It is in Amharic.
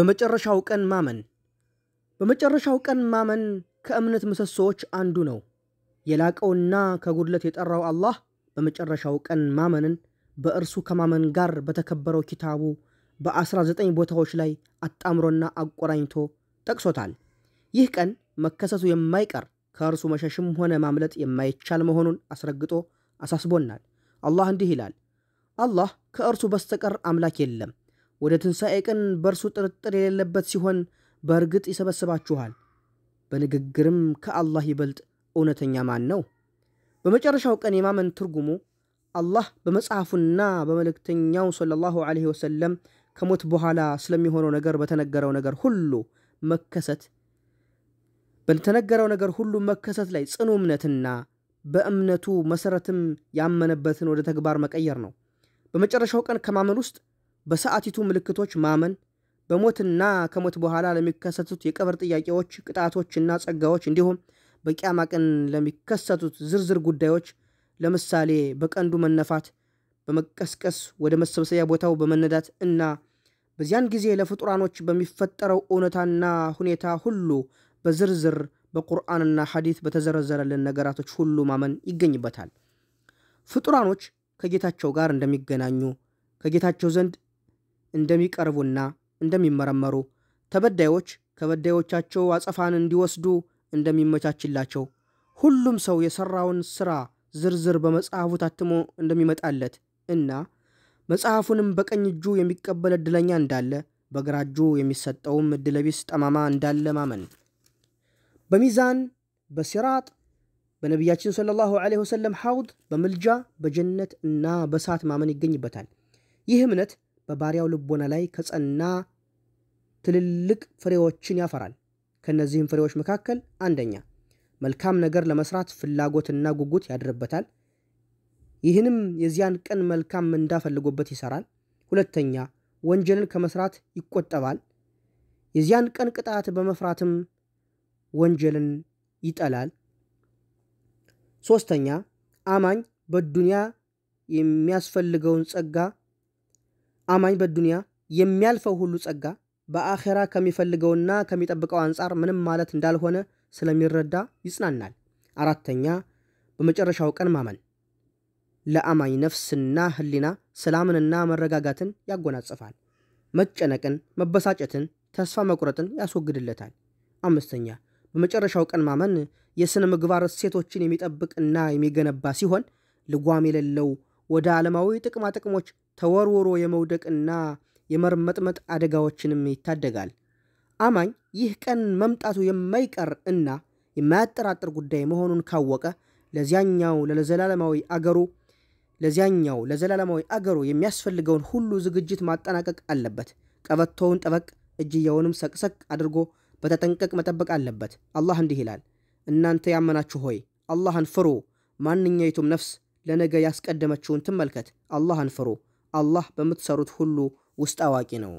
በመጨረሻው ቀን ማመን በመጨረሻው ቀን ማመን ከእምነት ምሰሶዎች አንዱ ነው። የላቀውና ከጉድለት የጠራው አላህ በመጨረሻው ቀን ማመንን በእርሱ ከማመን ጋር በተከበረው ኪታቡ በ19 ቦታዎች ላይ አጣምሮና አቆራኝቶ ጠቅሶታል። ይህ ቀን መከሰቱ የማይቀር ከእርሱ መሸሽም ሆነ ማምለጥ የማይቻል መሆኑን አስረግጦ አሳስቦናል። አላህ እንዲህ ይላል፣ አላህ ከእርሱ በስተቀር አምላክ የለም ወደ ትንሣኤ ቀን በእርሱ ጥርጥር የሌለበት ሲሆን በእርግጥ ይሰበስባችኋል። በንግግርም ከአላህ ይበልጥ እውነተኛ ማን ነው? በመጨረሻው ቀን የማመን ትርጉሙ አላህ በመጽሐፉና በመልእክተኛው ሰለላሁ ዐለይሂ ወሰለም ከሞት በኋላ ስለሚሆነው ነገር በተነገረው ነገር ሁሉ መከሰት በተነገረው ነገር ሁሉ መከሰት ላይ ጽኑ እምነትና በእምነቱ መሰረትም ያመነበትን ወደ ተግባር መቀየር ነው። በመጨረሻው ቀን ከማመን ውስጥ በሰዓቲቱ ምልክቶች ማመን በሞትና ከሞት በኋላ ለሚከሰቱት የቀብር ጥያቄዎች፣ ቅጣቶችና ጸጋዎች እንዲሁም በቂያማ ቀን ለሚከሰቱት ዝርዝር ጉዳዮች ለምሳሌ በቀንዱ መነፋት፣ በመቀስቀስ ወደ መሰብሰቢያ ቦታው በመነዳት እና በዚያን ጊዜ ለፍጡራኖች በሚፈጠረው እውነታና ሁኔታ ሁሉ በዝርዝር በቁርአንና ሐዲት በተዘረዘረልን ነገራቶች ሁሉ ማመን ይገኝበታል። ፍጡራኖች ከጌታቸው ጋር እንደሚገናኙ ከጌታቸው ዘንድ እንደሚቀርቡና እንደሚመረመሩ ተበዳዮች ከበዳዮቻቸው አጸፋን እንዲወስዱ እንደሚመቻችላቸው ሁሉም ሰው የሠራውን ሥራ ዝርዝር በመጽሐፉ ታትሞ እንደሚመጣለት እና መጽሐፉንም በቀኝ እጁ የሚቀበል ዕድለኛ እንዳለ በግራ እጁ የሚሰጠውም ዕድለቢስ ጠማማ እንዳለ ማመን በሚዛን በሲራጥ በነቢያችን ሰለላሁ ዐለይሂ ወሰለም ሐውድ በምልጃ በጀነት እና በእሳት ማመን ይገኝበታል። ይህ እምነት በባሪያው ልቦና ላይ ከጸና ትልልቅ ፍሬዎችን ያፈራል። ከእነዚህም ፍሬዎች መካከል አንደኛ መልካም ነገር ለመስራት ፍላጎትና ጉጉት ያድርበታል። ይህንም የዚያን ቀን መልካም ምንዳ ፈልጎበት ይሰራል። ሁለተኛ ወንጀልን ከመስራት ይቆጠባል። የዚያን ቀን ቅጣት በመፍራትም ወንጀልን ይጠላል። ሶስተኛ አማኝ በዱንያ የሚያስፈልገውን ጸጋ አማኝ በዱንያ የሚያልፈው ሁሉ ጸጋ በአኼራ ከሚፈልገውና ከሚጠብቀው አንጻር ምንም ማለት እንዳልሆነ ስለሚረዳ ይጽናናል። አራተኛ በመጨረሻው ቀን ማመን ለአማኝ ነፍስና ህሊና ሰላምንና መረጋጋትን ያጎናጽፋል። መጨነቅን፣ መበሳጨትን፣ ተስፋ መቁረጥን ያስወግድለታል። አምስተኛ በመጨረሻው ቀን ማመን የሥነ ምግባር እሴቶችን የሚጠብቅና የሚገነባ ሲሆን ልጓም የሌለው ወደ ዓለማዊ ጥቅማ ተወርውሮ የመውደቅና የመርመጥመጥ አደጋዎችንም ይታደጋል። አማኝ ይህ ቀን መምጣቱ የማይቀር እና የማያጠራጥር ጉዳይ መሆኑን ካወቀ ለዚያኛው ለዘላለማዊ አገሩ ለዚያኛው ለዘላለማዊ አገሩ የሚያስፈልገውን ሁሉ ዝግጅት ማጠናቀቅ አለበት። ቀበቶውን ጠበቅ፣ እጅየውንም ሰቅሰቅ አድርጎ በተጠንቀቅ መጠበቅ አለበት። አላህ እንዲህ ይላል፣ እናንተ ያመናችሁ ሆይ አላህን ፍሩ። ማንኛይቱም ነፍስ ለነገ ያስቀደመችውን ትመልከት። አላህን ፍሩ። አላህ በምትሰሩት ሁሉ ውስጥ አዋቂ ነው።